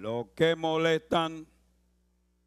Lo que molestan.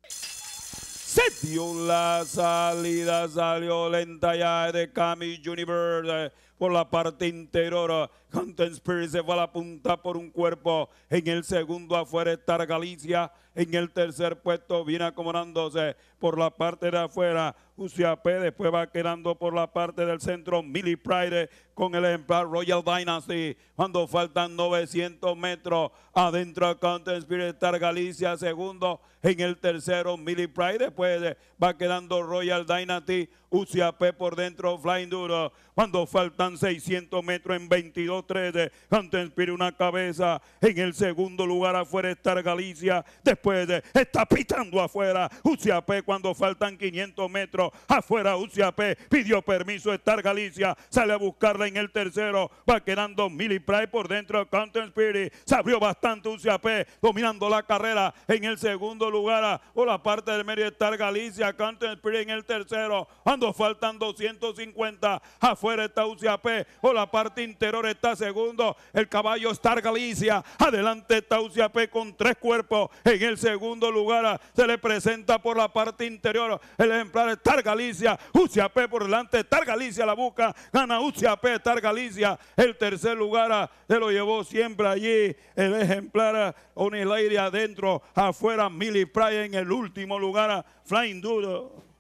Se dio la salida, salió lenta ya de Cami Universe por la parte interior. Hunter Spirit se va a la punta por un cuerpo. En el segundo afuera está Galicia. En el tercer puesto viene acomodándose por la parte de afuera. UCAP después va quedando por la parte del centro. Millie Pride con el ejemplar Royal Dynasty. Cuando faltan 900 metros adentro Hunter Spirit está Galicia segundo. En el tercero Millie Pride después va quedando Royal Dynasty. UCAP por dentro Flying Duro. Cuando faltan 600 metros en 22 3 de Antes Spirit, una cabeza. En el segundo lugar afuera está Galicia. Después de, está pitando afuera. UCAP cuando faltan 500 metros. Afuera UCAP pidió permiso estar Galicia. Sale a buscarla en el tercero. Va quedando Milly Pride por dentro. Canton Spirit. Se abrió bastante UCAP. Dominando la carrera en el segundo lugar. O la parte del medio estar Galicia. Canton Spirit en el tercero. cuando faltan 250. Afuera está UCAP o la parte interior está segundo. El caballo Star Galicia. Adelante está UCAP con tres cuerpos. En el segundo lugar se le presenta por la parte interior el ejemplar Star Galicia. Uciapé por delante. Star Galicia la busca. Gana Uciape Star Galicia. El tercer lugar se lo llevó siempre allí el ejemplar aire adentro. Afuera Millie Pryor en el último lugar. Flying Duro.